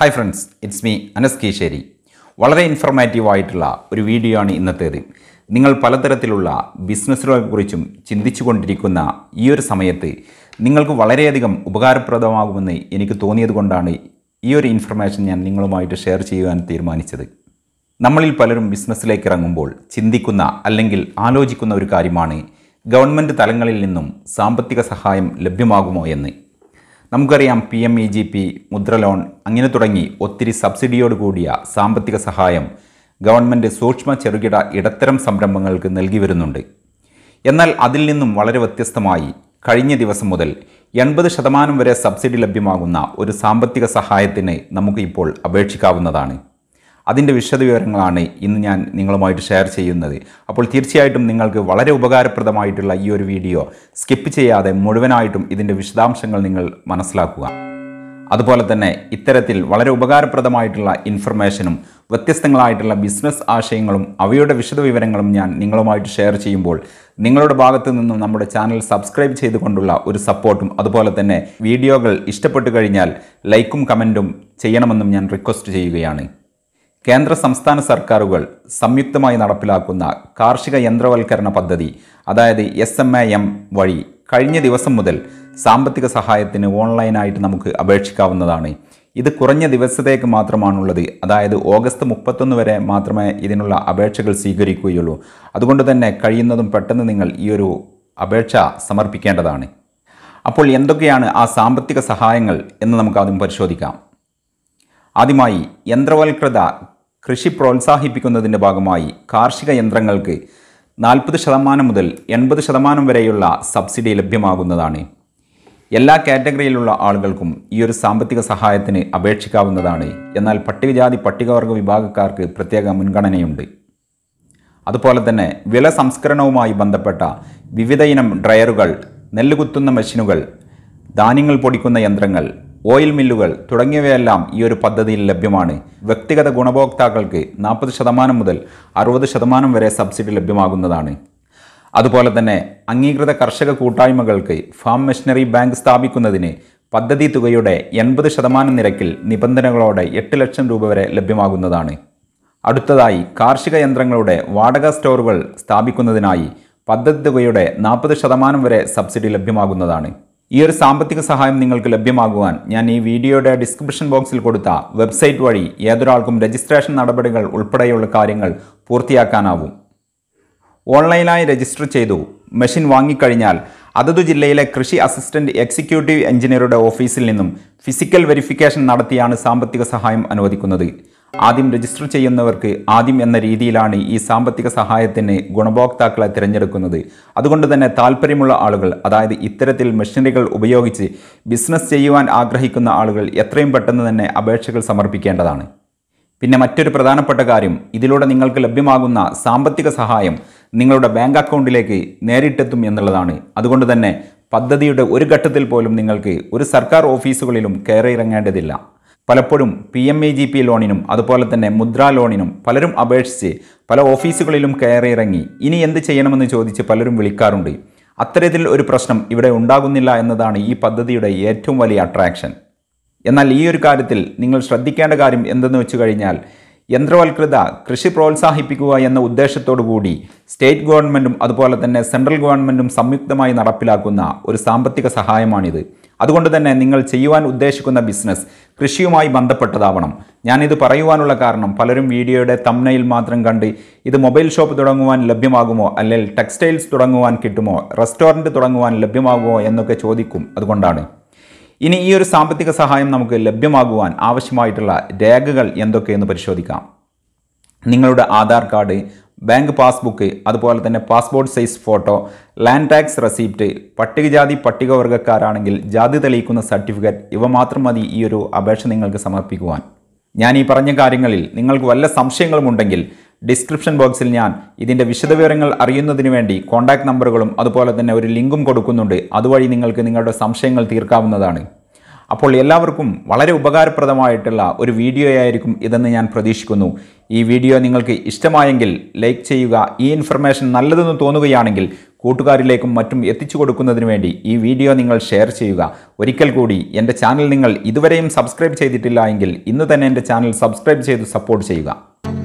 hi friends it's me Anas Keesheri വളരെ informative ആയിട്ടുള്ള ഒരു വീഡിയോ ആണ് ഇന്നത്തേത് നിങ്ങൾ പലതരത്തിലുള്ള ബിസിനസ്സുകളെക്കുറിച്ചും ചിന്തിച്ചു കൊണ്ടിരിക്കുന്ന ഈ ഒരു സമയത്ത് നിങ്ങൾക്ക് വളരെയധികം ഉപകാരപ്രദമാകുമെന്ന് എനിക്ക് തോന്നിയതുകൊണ്ടാണ് ഈ ഒരു ഇൻഫർമേഷൻ ഞാൻ നിങ്ങളുമായിട്ട് ഷെയർ ചെയ്യുവാൻ തീരുമാനിച്ചത് നമ്മളിൽ പലരും ബിസിനസ്സിലേക്ക് ഇറങ്ങുമ്പോൾ ചിന്തിക്കുന്ന അല്ലെങ്കിൽ ആലോചിക്കുന്ന ഒരു കാര്യമാണ് ഗവൺമെൻറ് തലങ്ങളിൽ നിന്നും സാമ്പത്തിക സഹായം ലഭ്യമാകുമോ എന്ന് നമുക്കറിയാം P M E G P Mudra loan അങ്ങനെ തുടങ്ങി ഒത്തിരി സബ്സിഡിയോട് കൂടിയ സാമ്പത്തിക സഹായം ഗവൺമെൻറ് സൂക്ഷ്മ ചെറുകിട ഇടത്തരം സംരംഭങ്ങൾക്ക് നൽകി വരുന്നുണ്ട് എന്നാൽ അതിൽ നിന്നും വളരെ വ്യത്യസ്തമായി കഴിഞ്ഞ ദിവസം മുതൽ എൺപത് ശതമാനം വരെ സബ്സിഡി ലഭ്യമാകുന്ന ഒരു സാമ്പത്തിക സഹായത്തിന് നമുക്ക് ഇപ്പോൾ അപേക്ഷിക്കാവുന്നതാണ് അതിൻ്റെ വിശദവിവരങ്ങളാണ് ഇന്ന് ഞാൻ നിങ്ങളുമായിട്ട് ഷെയർ ചെയ്യുന്നത് അപ്പോൾ തീർച്ചയായിട്ടും നിങ്ങൾക്ക് വളരെ ഉപകാരപ്രദമായിട്ടുള്ള ഈ ഒരു വീഡിയോ സ്കിപ്പ് ചെയ്യാതെ മുഴുവനായിട്ടും ഇതിൻ്റെ വിശദാംശങ്ങൾ നിങ്ങൾ മനസ്സിലാക്കുക അതുപോലെ തന്നെ ഇത്തരത്തിൽ വളരെ ഉപകാരപ്രദമായിട്ടുള്ള ഇൻഫർമേഷനും വ്യത്യസ്തങ്ങളായിട്ടുള്ള ബിസിനസ് ആശയങ്ങളും അവയുടെ വിശദവിവരങ്ങളും ഞാൻ നിങ്ങളുമായിട്ട് ഷെയർ ചെയ്യുമ്പോൾ നിങ്ങളുടെ ഭാഗത്തു നിന്നും നമ്മുടെ ചാനൽ സബ്സ്ക്രൈബ് ചെയ്തുകൊണ്ടുള്ള ഒരു സപ്പോർട്ടും അതുപോലെ തന്നെ വീഡിയോകൾ ഇഷ്ടപ്പെട്ടു കഴിഞ്ഞാൽ ലൈക്കും കമൻറ്റും ചെയ്യണമെന്നും ഞാൻ റിക്വസ്റ്റ് ചെയ്യുകയാണ് കേന്ദ്ര സംസ്ഥാന സർക്കാരുകൾ സംയുക്തമായി നടപ്പിലാക്കുന്ന കാർഷിക യന്ത്രവൽക്കരണ പദ്ധതി അതായത് എസ് എം എ എം വഴി കഴിഞ്ഞ ദിവസം മുതൽ സാമ്പത്തിക സഹായത്തിന് ഓൺലൈനായിട്ട് നമുക്ക് അപേക്ഷിക്കാവുന്നതാണ് ഇത് കുറഞ്ഞ ദിവസത്തേക്ക് മാത്രമാണുള്ളത് അതായത് ഓഗസ്റ്റ് മുപ്പത്തൊന്ന് വരെ മാത്രമേ ഇതിനുള്ള അപേക്ഷകൾ സ്വീകരിക്കുകയുള്ളൂ അതുകൊണ്ട് തന്നെ കഴിയുന്നതും പെട്ടെന്ന് നിങ്ങൾ ഈ ഒരു അപേക്ഷ സമർപ്പിക്കേണ്ടതാണ് അപ്പോൾ എന്തൊക്കെയാണ് ആ സാമ്പത്തിക സഹായങ്ങൾ എന്ന് നമുക്ക് ആദ്യം പരിശോധിക്കാം ആദ്യമായി യന്ത്രവൽകൃത കൃഷി പ്രോത്സാഹിപ്പിക്കുന്നതിൻ്റെ ഭാഗമായി കാർഷിക യന്ത്രങ്ങൾക്ക് നാൽപ്പത് ശതമാനം മുതൽ എൺപത് ശതമാനം വരെയുള്ള സബ്സിഡി ലഭ്യമാകുന്നതാണ് എല്ലാ കാറ്റഗറിയിലുള്ള ആളുകൾക്കും ഈ ഒരു സാമ്പത്തിക സഹായത്തിന് അപേക്ഷിക്കാവുന്നതാണ് എന്നാൽ പട്ടികജാതി പട്ടികവർഗ വിഭാഗക്കാർക്ക് പ്രത്യേക മുൻഗണനയുണ്ട് അതുപോലെ തന്നെ വില സംസ്കരണവുമായി ബന്ധപ്പെട്ട വിവിധ ഇനം ഡ്രയറുകൾ നെല്ലുകുത്തുന്ന മെഷീനുകൾ ധാന്യങ്ങൾ പൊടിക്കുന്ന യന്ത്രങ്ങൾ ഓയിൽ മില്ലുകൾ തുടങ്ങിയവയെല്ലാം ഈ ഒരു പദ്ധതിയിൽ ലഭ്യമാണ് വ്യക്തിഗത ഗുണഭോക്താക്കൾക്ക് നാൽപ്പത് ശതമാനം മുതൽ അറുപത് ശതമാനം വരെ സബ്സിഡി ലഭ്യമാകുന്നതാണ് അതുപോലെ തന്നെ അംഗീകൃത കർഷക കൂട്ടായ്മകൾക്ക് ഫാം മെഷീനറി ബാങ്ക് സ്ഥാപിക്കുന്നതിന് പദ്ധതി തുകയുടെ എൺപത് ശതമാനം നിരക്കിൽ നിബന്ധനകളോടെ എട്ട് ലക്ഷം രൂപ വരെ ലഭ്യമാകുന്നതാണ് അടുത്തതായി കാർഷിക യന്ത്രങ്ങളുടെ വാടക സ്റ്റോറുകൾ സ്ഥാപിക്കുന്നതിനായി പദ്ധതി തുകയുടെ നാൽപ്പത് ശതമാനം വരെ സബ്സിഡി ലഭ്യമാകുന്നതാണ് ഈ ഒരു സാമ്പത്തിക സഹായം നിങ്ങൾക്ക് ലഭ്യമാകുവാൻ ഞാൻ ഈ വീഡിയോയുടെ ഡിസ്ക്രിപ്ഷൻ ബോക്സിൽ കൊടുത്ത വെബ്സൈറ്റ് വഴി ഏതൊരാൾക്കും രജിസ്ട്രേഷൻ നടപടികൾ ഉൾപ്പെടെയുള്ള കാര്യങ്ങൾ പൂർത്തിയാക്കാനാവും ഓൺലൈനായി രജിസ്റ്റർ ചെയ്തു മെഷീൻ വാങ്ങിക്കഴിഞ്ഞാൽ അതതു ജില്ലയിലെ കൃഷി അസിസ്റ്റന്റ് എക്സിക്യൂട്ടീവ് എഞ്ചിനീയറുടെ ഓഫീസിൽ നിന്നും ഫിസിക്കൽ വെരിഫിക്കേഷൻ നടത്തിയാണ് സാമ്പത്തിക സഹായം അനുവദിക്കുന്നത് ആദ്യം രജിസ്റ്റർ ചെയ്യുന്നവർക്ക് ആദ്യം എന്ന രീതിയിലാണ് ഈ സാമ്പത്തിക സഹായത്തിന് ഗുണഭോക്താക്കളെ തിരഞ്ഞെടുക്കുന്നത് അതുകൊണ്ട് തന്നെ താല്പര്യമുള്ള ആളുകൾ അതായത് ഇത്തരത്തിൽ മെഷീനറികൾ ഉപയോഗിച്ച് ബിസിനസ് ചെയ്യുവാൻ ആഗ്രഹിക്കുന്ന ആളുകൾ എത്രയും പെട്ടെന്ന് തന്നെ അപേക്ഷകൾ സമർപ്പിക്കേണ്ടതാണ് പിന്നെ മറ്റൊരു പ്രധാനപ്പെട്ട കാര്യം ഇതിലൂടെ നിങ്ങൾക്ക് ലഭ്യമാകുന്ന സാമ്പത്തിക സഹായം നിങ്ങളുടെ ബാങ്ക് അക്കൗണ്ടിലേക്ക് നേരിട്ടെത്തും എന്നുള്ളതാണ് അതുകൊണ്ട് തന്നെ പദ്ധതിയുടെ ഒരു ഘട്ടത്തിൽ പോലും നിങ്ങൾക്ക് ഒരു സർക്കാർ ഓഫീസുകളിലും കയറിയിറങ്ങേണ്ടതില്ല പലപ്പോഴും P M A G P ലോണിനും അതുപോലെ തന്നെ മുദ്ര ലോണിനും പലരും അപേക്ഷിച്ച് പല ഓഫീസുകളിലും കയറിയിറങ്ങി ഇനി എന്ത് ചെയ്യണമെന്ന് ചോദിച്ച് പലരും വിളിക്കാറുണ്ട് അത്തരത്തിൽ ഒരു പ്രശ്നം ഇവിടെ ഉണ്ടാകുന്നില്ല എന്നതാണ് ഈ പദ്ധതിയുടെ ഏറ്റവും വലിയ അട്രാക്ഷൻ എന്നാൽ ഈ ഒരു കാര്യത്തിൽ നിങ്ങൾ ശ്രദ്ധിക്കേണ്ട കാര്യം എന്തെന്ന് വെച്ച് കഴിഞ്ഞാൽ യന്ത്രവൽകൃത കൃഷി പ്രോത്സാഹിപ്പിക്കുക എന്ന കൂടി സ്റ്റേറ്റ് ഗവൺമെൻറ്റും അതുപോലെ തന്നെ സെൻട്രൽ ഗവൺമെൻറ്റും സംയുക്തമായി നടപ്പിലാക്കുന്ന ഒരു സാമ്പത്തിക സഹായമാണിത് അതുകൊണ്ട് തന്നെ നിങ്ങൾ ചെയ്യുവാൻ ഉദ്ദേശിക്കുന്ന ബിസിനസ് കൃഷിയുമായി ബന്ധപ്പെട്ടതാവണം ഞാനിത് പറയുവാനുള്ള കാരണം പലരും വീഡിയോയുടെ തമ്നയിൽ മാത്രം കണ്ട് ഇത് മൊബൈൽ ഷോപ്പ് തുടങ്ങുവാൻ ലഭ്യമാകുമോ അല്ലെങ്കിൽ ടെക്സ്റ്റൈൽസ് തുടങ്ങുവാൻ കിട്ടുമോ റെസ്റ്റോറൻറ്റ് തുടങ്ങുവാൻ ലഭ്യമാകുമോ എന്നൊക്കെ ചോദിക്കും അതുകൊണ്ടാണ് ഇനി ഈ ഒരു സാമ്പത്തിക സഹായം നമുക്ക് ലഭ്യമാകുവാൻ ആവശ്യമായിട്ടുള്ള രേഖകൾ എന്തൊക്കെയെന്ന് പരിശോധിക്കാം നിങ്ങളുടെ ആധാർ കാർഡ് ബാങ്ക് പാസ്ബുക്ക് അതുപോലെ തന്നെ passport size photo land tax receipt പട്ടികജാതി പട്ടികവർഗ്ഗക്കാരാണെങ്കിൽ ജാതി തെളിയിക്കുന്ന സർട്ടിഫിക്കറ്റ് ഇവ മാത്രം മതി ഈ ഒരു അപേക്ഷ നിങ്ങൾക്ക് സമർപ്പിക്കുവാൻ ഞാൻ ഈ പറഞ്ഞ കാര്യങ്ങളിൽ നിങ്ങൾക്ക് വല്ല സംശയങ്ങളുമുണ്ടെങ്കിൽ ഡിസ്ക്രിപ്ഷൻ ബോക്സിൽ ഞാൻ ഇതിൻ്റെ വിശദവിവരങ്ങൾ അറിയുന്നതിന് വേണ്ടി കോൺടാക്ട് നമ്പറുകളും അതുപോലെ തന്നെ ഒരു ലിങ്കും കൊടുക്കുന്നുണ്ട് അതുവഴി നിങ്ങൾക്ക് നിങ്ങളുടെ സംശയങ്ങൾ തീർക്കാവുന്നതാണ് അപ്പോൾ എല്ലാവർക്കും വളരെ ഉപകാരപ്രദമായിട്ടുള്ള ഒരു വീഡിയോ ആയിരിക്കും ഇതെന്ന് ഞാൻ പ്രതീക്ഷിക്കുന്നു ഈ വീഡിയോ നിങ്ങൾക്ക് ഇഷ്ടമായെങ്കിൽ ലൈക്ക് ചെയ്യുക ഈ ഇൻഫർമേഷൻ നല്ലതെന്ന് തോന്നുകയാണെങ്കിൽ കൂട്ടുകാരിലേക്കും മറ്റും എത്തിച്ചു കൊടുക്കുന്നതിന് വേണ്ടി ഈ വീഡിയോ നിങ്ങൾ ഷെയർ ചെയ്യുക ഒരിക്കൽ കൂടി എൻ്റെ ചാനൽ നിങ്ങൾ ഇതുവരെയും സബ്സ്ക്രൈബ് ചെയ്തിട്ടില്ല എങ്കിൽ ഇന്ന് തന്നെ എൻ്റെ ചാനൽ സബ്സ്ക്രൈബ് ചെയ്ത് സപ്പോർട്ട് ചെയ്യുക